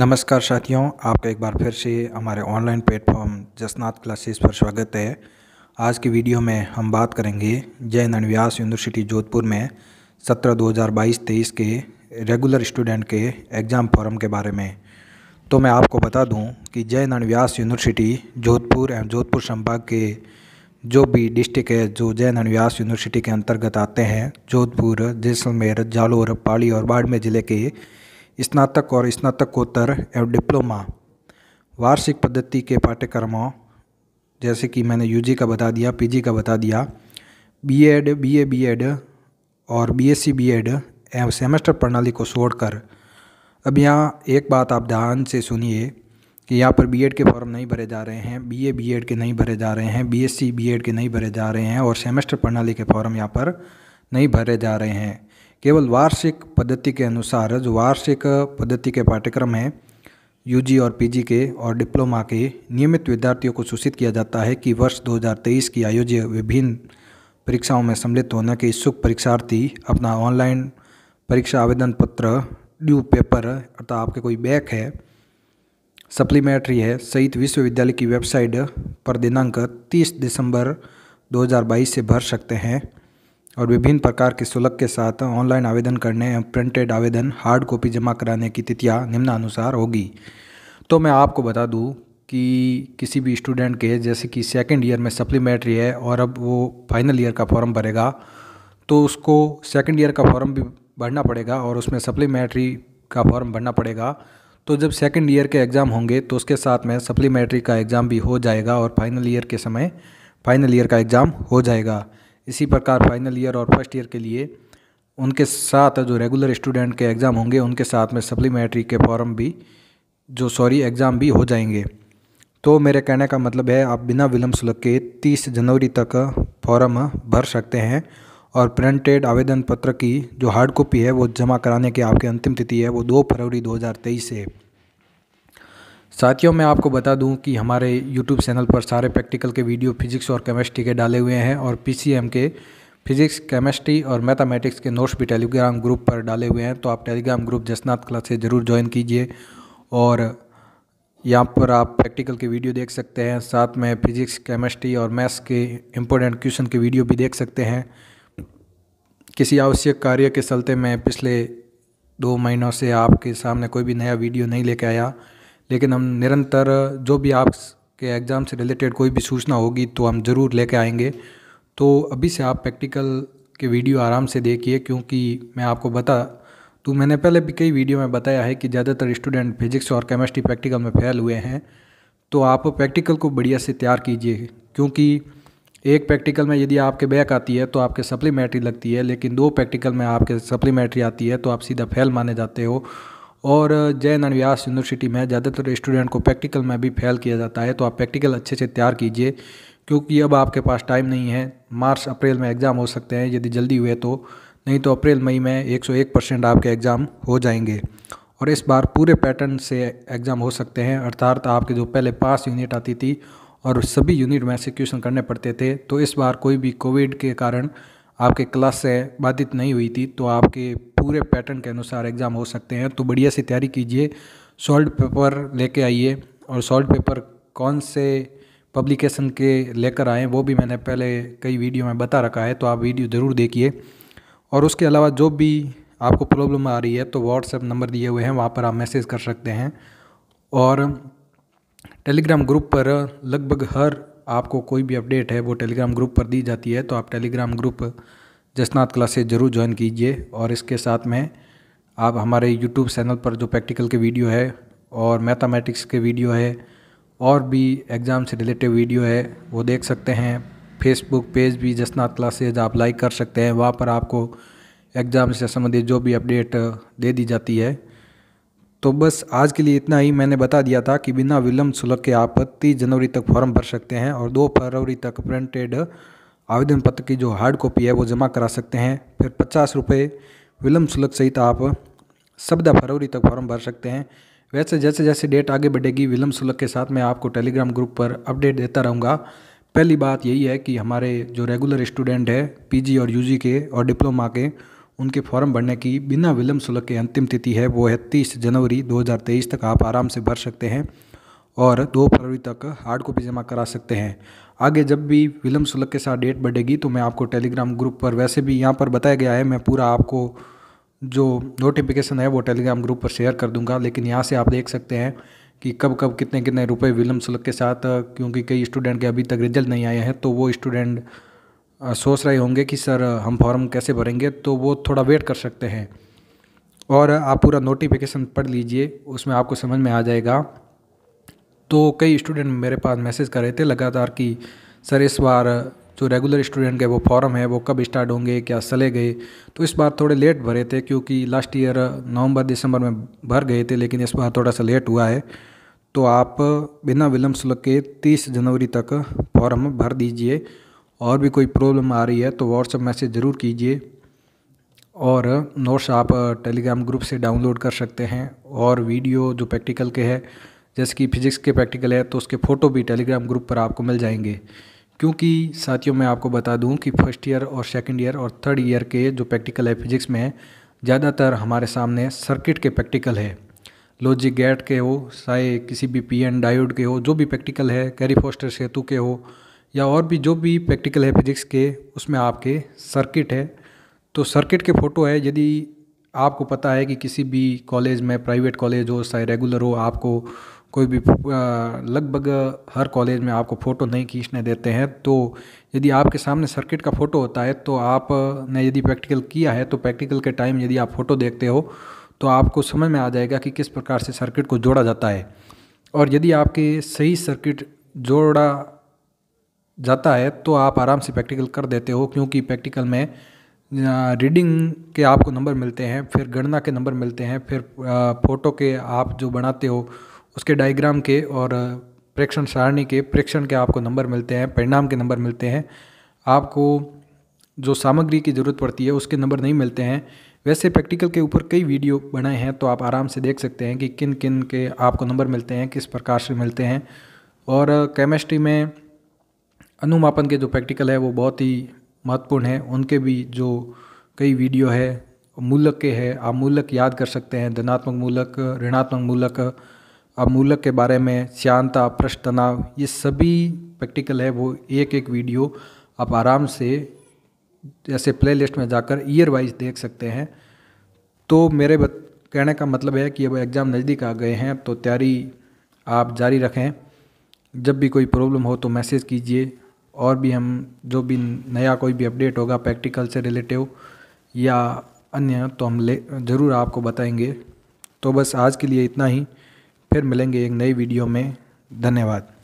नमस्कार साथियों आपका एक बार फिर से हमारे ऑनलाइन प्लेटफॉर्म जसनाथ क्लासेस पर स्वागत है आज की वीडियो में हम बात करेंगे जैन व्यास यूनिवर्सिटी जोधपुर में सत्रह दो हज़ार बाईस तेईस के रेगुलर स्टूडेंट के एग्ज़ाम फॉर्म के बारे में तो मैं आपको बता दूं कि जैन व्यास यूनिवर्सिटी जोधपुर एवं जोधपुर संभाग के जो भी डिस्ट्रिक्ट है जो जैन व्यास यूनिवर्सिटी के अंतर्गत आते हैं जोधपुर जैसलमेर जालोर पाली और बाड़मेर ज़िले के स्नातक और स्नातकोत्तर एवं डिप्लोमा वार्षिक पद्धति के पाठ्यक्रमों जैसे कि मैंने यूजी का बता दिया पीजी का बता दिया बीएड, बीए बीएड और बीएससी बीएड एवं सेमेस्टर प्रणाली को छोड़कर अब यहाँ एक बात आप ध्यान से सुनिए कि यहाँ पर बीएड के फॉर्म नहीं भरे जा रहे हैं बीए बीएड के नहीं भरे जा रहे हैं बीएससी बीएड के नहीं भरे जा रहे हैं और सेमेस्टर प्रणाली के फॉर्म यहाँ पर नहीं भरे जा रहे हैं केवल वार्षिक पद्धति के अनुसार जो वार्षिक पद्धति के पाठ्यक्रम हैं यूजी और पीजी के और डिप्लोमा के नियमित विद्यार्थियों को सूचित किया जाता है कि वर्ष 2023 की आयोजित विभिन्न परीक्षाओं में सम्मिलित होने के इच्छुक परीक्षार्थी अपना ऑनलाइन परीक्षा आवेदन पत्र ड्यू पेपर अर्थात आपके कोई बैक है सप्लीमेंट्री है सहित विश्वविद्यालय की वेबसाइट पर दिनांक 30 दिसंबर 2022 से भर सकते हैं और विभिन्न प्रकार के शुल्क के साथ ऑनलाइन आवेदन करने एवं प्रिंटेड आवेदन हार्ड कॉपी जमा कराने की तिथियाँ निम्नानुसार होगी तो मैं आपको बता दूँ कि किसी भी स्टूडेंट के जैसे कि सेकेंड ईयर में सप्लीमेंट्री है और अब वो फाइनल ईयर का फॉर्म भरेगा तो उसको सेकेंड ईयर का फॉर्म भी भरना पड़ेगा और उसमें सप्लीमेंट्री का फॉर्म भरना पड़ेगा तो जब सेकेंड ईयर के एग्ज़ाम होंगे तो उसके साथ में सप्लीमेंट्री का एग्ज़ाम भी हो जाएगा और फाइनल ईयर के समय फाइनल ईयर का एग्ज़ाम हो जाएगा इसी प्रकार फाइनल ईयर और फर्स्ट ईयर के लिए उनके साथ जो रेगुलर स्टूडेंट के एग्ज़ाम होंगे उनके साथ में सप्लीमेंट्री के फॉर्म भी जो सॉरी एग्ज़ाम भी हो जाएंगे तो मेरे कहने का मतलब है आप बिना विलम्ब सुलग के 30 जनवरी तक फॉर्म भर सकते हैं और प्रिंटेड आवेदन पत्र की जो हार्ड कॉपी है वो जमा कराने की आपकी अंतिम तिथि है वो दो फरवरी 2023 है साथियों मैं आपको बता दूं कि हमारे YouTube चैनल पर सारे प्रैक्टिकल के वीडियो फिजिक्स और केमिस्ट्री के डाले हुए हैं और पी के फिजिक्स केमिस्ट्री और मैथामेटिक्स के नोट्स भी टेलीग्राम ग्रुप पर डाले हुए हैं तो आप टेलीग्राम ग्रुप जसनाथ क्लास से ज़रूर ज्वाइन कीजिए और यहाँ पर आप प्रैक्टिकल के वीडियो देख सकते हैं साथ में फिजिक्स केमिस्ट्री और मैथ्स के इम्पोर्टेंट क्वेश्चन के वीडियो भी देख सकते हैं किसी आवश्यक कार्य के चलते मैं पिछले दो महीनों से आपके सामने कोई भी नया वीडियो नहीं लेके आया लेकिन हम निरंतर जो भी आपके एग्ज़ाम से रिलेटेड कोई भी सूचना होगी तो हम ज़रूर लेके आएंगे तो अभी से आप प्रैक्टिकल के वीडियो आराम से देखिए क्योंकि मैं आपको बता तो मैंने पहले भी कई वीडियो में बताया है कि ज़्यादातर स्टूडेंट फिजिक्स और केमिस्ट्री प्रैक्टिकल में फेल हुए हैं तो आप प्रैक्टिकल को बढ़िया से तैयार कीजिए क्योंकि एक प्रैक्टिकल में यदि आपके बैक आती है तो आपके सप्लीमेंट्री लगती है लेकिन दो प्रैक्टिकल में आपके सप्लीमेंट्री आती है तो आप सीधा फेल माने जाते हो और जय व्यास यूनिवर्सिटी में ज़्यादातर स्टूडेंट को प्रैक्टिकल में भी फेल किया जाता है तो आप प्रैक्टिकल अच्छे से तैयार कीजिए क्योंकि अब आपके पास टाइम नहीं है मार्च अप्रैल में एग्ज़ाम हो सकते हैं यदि जल्दी हुए तो नहीं तो अप्रैल मई में एक परसेंट आपके एग्ज़ाम हो जाएंगे और इस बार पूरे पैटर्न से एग्ज़ाम हो सकते हैं अर्थात आपके जो पहले पाँच यूनिट आती थी और सभी यूनिट में एक्सिक्यूशन करने पड़ते थे तो इस बार कोई भी कोविड के कारण आपके क्लास से बाधित नहीं हुई थी तो आपके पूरे पैटर्न के अनुसार एग्ज़ाम हो सकते हैं तो बढ़िया से तैयारी कीजिए सॉल्ट पेपर लेके आइए और सॉल्ट पेपर कौन से पब्लिकेशन के लेकर आएँ वो भी मैंने पहले कई वीडियो में बता रखा है तो आप वीडियो ज़रूर देखिए और उसके अलावा जो भी आपको प्रॉब्लम आ रही है तो व्हाट्सएप नंबर दिए हुए हैं वहाँ पर आप मैसेज कर सकते हैं और टेलीग्राम ग्रुप पर लगभग हर आपको कोई भी अपडेट है वो टेलीग्राम ग्रुप पर दी जाती है तो आप टेलीग्राम ग्रुप जसनाथ क्लासेज ज़रूर ज्वाइन कीजिए और इसके साथ में आप हमारे यूट्यूब चैनल पर जो प्रैक्टिकल के वीडियो है और मैथमेटिक्स के वीडियो है और भी एग्ज़ाम से रिलेटेड वीडियो है वो देख सकते हैं फेसबुक पेज भी जसनाथ क्लासेज आप लाइक कर सकते हैं वहाँ पर आपको एग्ज़ाम से संबंधित जो भी अपडेट दे दी जाती है तो बस आज के लिए इतना ही मैंने बता दिया था कि बिना विलम्ब सुलभ के आप तीस जनवरी तक फॉर्म भर सकते हैं और दो फरवरी तक प्रिंटेड आवेदन पत्र की जो हार्ड कॉपी है वो जमा करा सकते हैं फिर पचास रुपये विलम्ब शुल्क सहित आप सबदा फरवरी तक फॉर्म भर सकते हैं वैसे जैसे जैसे डेट आगे बढ़ेगी विलम्ब शुल्क के साथ मैं आपको टेलीग्राम ग्रुप पर अपडेट देता रहूँगा पहली बात यही है कि हमारे जो रेगुलर स्टूडेंट है पीजी और यूजी के और डिप्लोमा के उनके फॉर्म भरने की बिना विलम्ब शुल्क के अंतिम तिथि है वो है तीस जनवरी 2023 तक आप आराम से भर सकते हैं और दो फरवरी तक हार्ड कॉपी जमा करा सकते हैं आगे जब भी विलम शुल्क के साथ डेट बढ़ेगी तो मैं आपको टेलीग्राम ग्रुप पर वैसे भी यहाँ पर बताया गया है मैं पूरा आपको जो नोटिफिकेशन है वो टेलीग्राम ग्रुप पर शेयर कर दूंगा लेकिन यहाँ से आप देख सकते हैं कि कब कब कितने कितने रुपए विलम शुल्क के साथ क्योंकि कई स्टूडेंट के अभी तक रिजल्ट नहीं आए हैं तो वो स्टूडेंट सोच रहे होंगे कि सर हम फॉर्म कैसे भरेंगे तो वो थोड़ा वेट कर सकते हैं और आप पूरा नोटिफिकेशन पढ़ लीजिए उसमें आपको समझ में आ जाएगा तो कई स्टूडेंट मेरे पास मैसेज कर रहे थे लगातार कि सर इस बार जो रेगुलर स्टूडेंट के वो फॉर्म है वो कब स्टार्ट होंगे क्या चले गए तो इस बार थोड़े लेट भरे थे क्योंकि लास्ट ईयर नवंबर दिसंबर में भर गए थे लेकिन इस बार थोड़ा सा लेट हुआ है तो आप बिना विलम्ब शुल्क के तीस जनवरी तक फॉर्म भर दीजिए और भी कोई प्रॉब्लम आ रही है तो व्हाट्सअप मैसेज ज़रूर कीजिए और नोट्स आप टेलीग्राम ग्रुप से डाउनलोड कर सकते हैं और वीडियो जो प्रैक्टिकल के हैं जैसे कि फिज़िक्स के प्रैक्टिकल है तो उसके फ़ोटो भी टेलीग्राम ग्रुप पर आपको मिल जाएंगे क्योंकि साथियों मैं आपको बता दूं कि फर्स्ट ईयर और सेकंड ईयर और थर्ड ईयर के जो प्रैक्टिकल है फिज़िक्स में ज़्यादातर हमारे सामने सर्किट के प्रैक्टिकल है लॉजिक गेट के हो चाहे किसी भी पी एन डायोड के हो जो भी प्रैक्टिकल है कैरी फोस्टर सेतु के हो या और भी जो भी प्रैक्टिकल है फिजिक्स के उसमें आपके सर्किट है तो सर्किट के फ़ोटो है यदि आपको पता है कि किसी भी कॉलेज में प्राइवेट कॉलेज हो चाहे रेगुलर हो आपको कोई भी लगभग हर कॉलेज में आपको फ़ोटो नहीं खींचने देते हैं तो यदि आपके सामने सर्किट का फ़ोटो होता है तो आपने यदि प्रैक्टिकल किया है तो प्रैक्टिकल के टाइम यदि आप फ़ोटो देखते हो तो आपको समझ में आ जाएगा कि किस प्रकार से सर्किट को जोड़ा जाता है और यदि आपके सही सर्किट जोड़ा जाता है तो आप आराम से प्रैक्टिकल कर देते हो क्योंकि प्रैक्टिकल में रीडिंग के आपको नंबर मिलते हैं फिर गणना के नंबर मिलते हैं फिर फ़ोटो के आप जो बनाते हो उसके डायग्राम के और प्रेक्षण सारणी के प्रेक्षण के आपको नंबर मिलते हैं परिणाम के नंबर मिलते हैं आपको जो सामग्री की ज़रूरत पड़ती है उसके नंबर नहीं मिलते हैं वैसे प्रैक्टिकल के ऊपर कई वीडियो बनाए हैं तो आप आराम से देख सकते हैं कि किन किन के आपको नंबर मिलते हैं किस प्रकार से मिलते हैं और केमिस्ट्री में अनुमापन के जो प्रैक्टिकल है वो बहुत ही महत्वपूर्ण है उनके भी जो कई वीडियो है मूलक के है आप मूलक याद कर सकते हैं धनात्मक मूलक ऋणात्मक मूलक अमूलक के बारे में श्यांता पृष्ठ तनाव ये सभी प्रैक्टिकल है वो एक एक वीडियो आप आराम से जैसे प्लेलिस्ट में जाकर ईयर वाइज देख सकते हैं तो मेरे कहने का मतलब है कि अब एग्ज़ाम नज़दीक आ गए हैं तो तैयारी आप जारी रखें जब भी कोई प्रॉब्लम हो तो मैसेज कीजिए और भी हम जो भी नया कोई भी अपडेट होगा प्रैक्टिकल से रिलेटिव या अन्य तो हम ले ज़रूर आपको बताएंगे तो बस आज के लिए इतना ही फिर मिलेंगे एक नई वीडियो में धन्यवाद